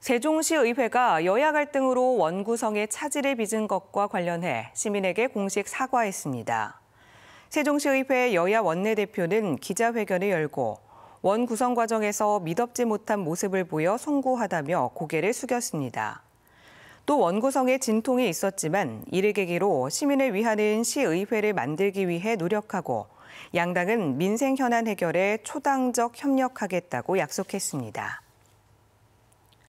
세종시의회가 여야 갈등으로 원구성에 차질을 빚은 것과 관련해 시민에게 공식 사과했습니다. 세종시의회 여야 원내대표는 기자회견을 열고 원 구성 과정에서 믿업지 못한 모습을 보여 송구하다며 고개를 숙였습니다. 또 원구성에 진통이 있었지만 이를 계기로 시민을 위하는 시의회를 만들기 위해 노력하고 양당은 민생 현안 해결에 초당적 협력하겠다고 약속했습니다.